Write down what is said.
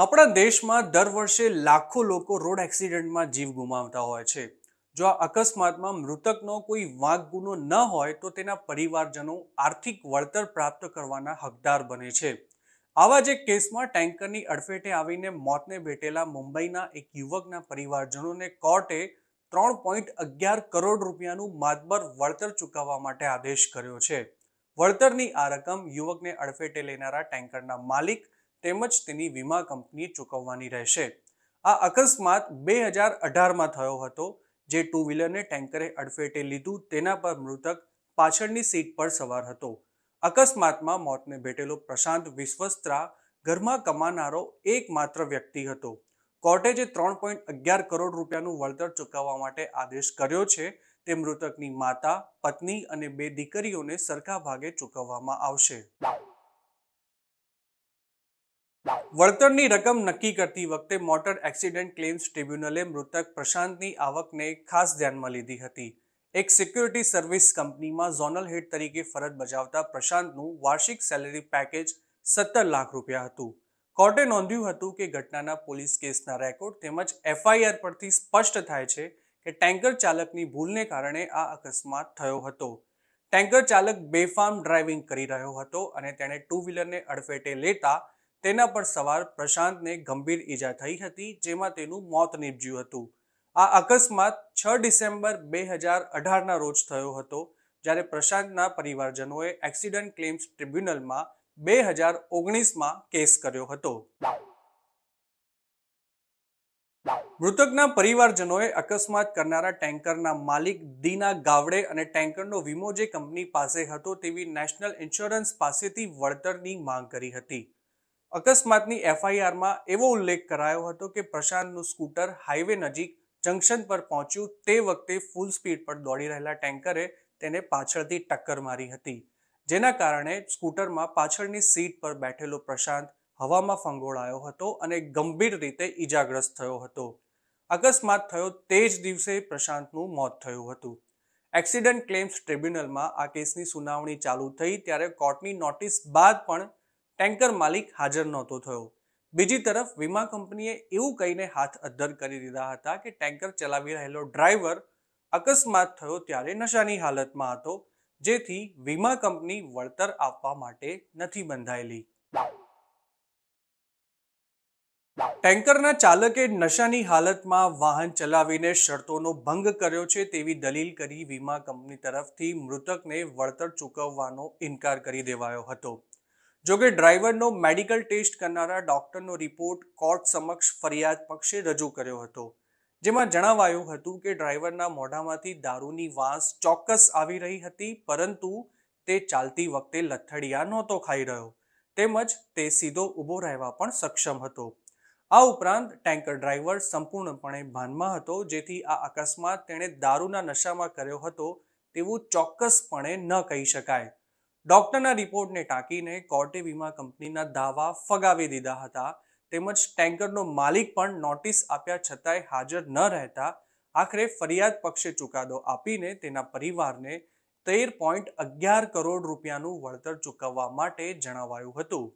આપણા દેશમાં દર વર્ષે લાખો લોકો રોડ એક્સિડન્ટમાં જીવ ગુમાવતા હોય છે જો આ અકસ્માતમાં મૃતકનો કોઈ વાંક ગુનો ન હોય તો તેના પરિવારજનો આર્થિક વળતર પ્રાપ્ત કરવાના હકદાર બને છે આવા જ એક કેસમાં ટેન્કરની અડફેટે આવીને મોતને ભેટેલા મુંબઈના એક યુવકના પરિવારજનોને કોર્ટે ત્રણ પોઈન્ટ અગિયાર કરોડ રૂપિયાનું માતબર વળતર ચૂકવવા માટે આદેશ કર્યો છે વળતરની આ રકમ યુવકને અડફેટે લેનારા ટેન્કરના માલિક તેમજ તેની વીમા કંપની ચૂકવવાની રહેશે આ અકસ્માત બે હજાર અઢારમાં થયો હતો જે ટુ વ્હીલરને ટેન્કરે અડફેટે લીધું તેના પર મૃતક પાછળની સીટ પર સવાર હતો અકસ્માતમાં મોતને ભેટેલો પ્રશાંત વિશ્વસ્ત્રા ઘરમાં કમાનારો એકમાત્ર વ્યક્તિ હતો કોર્ટે જે ત્રણ પોઈન્ટ અગિયાર કરોડ રૂપિયાનું વળતર ચૂકવવા માટે આદેશ કર્યો છે તે મૃતકની માતા પત્ની અને બે દીકરીઓને સરખા ભાગે ચૂકવવામાં આવશે વળતરની રકમ નક્કી કરતી વખતે મોટર એક્સિડન્ટ ક્લેમ્સ ટ્રિબ્યુનલે મૃતક પ્રશાંતની આવકને ખાસ ધ્યાનમાં લીધી હતી એક સિક્યુરિટી સર્વિસ કંપનીમાં ઝોનલ હેડ તરીકે ફરજ બજાવતા પ્રશાંતનું વાર્ષિક સેલેરી પેકેજ સત્તર લાખ રૂપિયા હતું કોર્ટે નોંધ્યું હતું કે ઘટનાના પોલીસ કેસના રેકોર્ડ તેમજ એફઆઈઆર પરથી સ્પષ્ટ થાય છે કે ટેન્કર ચાલકની ભૂલને કારણે આ અકસ્માત થયો હતો ટેન્કર ચાલક બેફામ ડ્રાઇવિંગ કરી રહ્યો હતો અને તેણે ટુ વ્હીલરને અડફેટે લેતા તેના પર સવાર પ્રશાંતને ગંભીર ઈજા થઈ હતી જેમાં તેનું મોત નીપજ્યું હતું આ અકસ્માત છ ડિસેમ્બર બે હજાર અઢારના રોજ થયો હતો જ્યારે પ્રશાંતના પરિવારજનોએ એક્સિડન્ટ ક્લેમ્સ ટ્રિબ્યુનલમાં બે હજાર ઓગણીસમાં કેસ કર્યો હતો મૃતકના પરિવારજનોએ અકસ્માત કરનારા ટેન્કરના માલિક દીના ગાવડે અને ટેન્કરનો વીમો જે કંપની પાસે હતો તેવી નેશનલ ઇન્સ્યોરન્સ પાસેથી વળતરની માંગ કરી હતી અકસ્માતની એફઆઈઆરમાં એવો ઉલ્લેખ કરાયો હતો કે પ્રશાંતનું સ્કૂટર હાઈવે નજીક જંકશન પર પહોંચ્યું તે વખતે ફૂલ સ્પીડ પર દોડી રહેલા ટેન્કરે તેને પાછળથી ટક્કર મારી હતી જેના કારણે સ્કૂટરમાં પાછળની સીટ પર બેઠેલો પ્રશાંત હવામાં ફંગોળાયો હતો અને ગંભીર રીતે ઈજાગ્રસ્ત થયો હતો અકસ્માત થયો તે જ દિવસે પ્રશાંતનું મોત થયું હતું એક્સિડન્ટ ક્લેમ્સ ટ્રિબ્યુનલમાં આ કેસની સુનાવણી ચાલુ થઈ ત્યારે કોર્ટની નોટિસ બાદ પણ ટેન્કર માલિક હાજર નહોતો થયો બીજી તરફ વીમા કંપનીએ એવું કહીને હાથ અદ્ધર કરી દીધા હતા કે ટેન્કર ચલાવી રહેલો ડ્રાઈવર અકસ્માત થયો ત્યારે નશાની હાલતમાં હતો જેથી વીમા કંપની વળતર આપવા માટે નથી બંધાયેલી ટેન્કરના ચાલકે નશાની હાલતમાં વાહન ચલાવીને શરતોનો ભંગ કર્યો છે તેવી દલીલ કરી વીમા કંપની તરફથી મૃતકને વળતર ચૂકવવાનો ઇનકાર કરી દેવાયો હતો જોકે ડ્રાઈવરનો મેડિકલ ટેસ્ટ કરનારા ડોક્ટરનો રિપોર્ટ કોર્ટ સમક્ષ ફરિયાદ પક્ષે રજૂ કર્યો હતો જેમાં જણાવાયું હતું કે ડ્રાઈવરના મોઢામાંથી દારૂની વાસ ચોક્કસ આવી રહી હતી પરંતુ તે ચાલતી વખતે લથડિયા નહોતો ખાઈ રહ્યો તેમજ તે સીધો ઊભો રહેવા પણ સક્ષમ હતો આ ઉપરાંત ટેન્કર ડ્રાઈવર સંપૂર્ણપણે ભાનમાં હતો જેથી આ અકસ્માત તેણે દારૂના નશામાં કર્યો હતો તેવું ચોક્કસપણે ન કહી શકાય ડોક્ટરના રિપોર્ટને ટાંકીને કોર્ટે વીમા કંપનીના દાવા ફગાવી દીધા હતા તેમજ ટેન્કરનો માલિક પણ નોટિસ આપ્યા છતાંય હાજર ન રહેતા આખરે ફરિયાદ પક્ષે ચુકાદો આપીને તેના પરિવારને તેર પોઈન્ટ અગિયાર કરોડ રૂપિયાનું વળતર ચૂકવવા માટે જણાવાયું હતું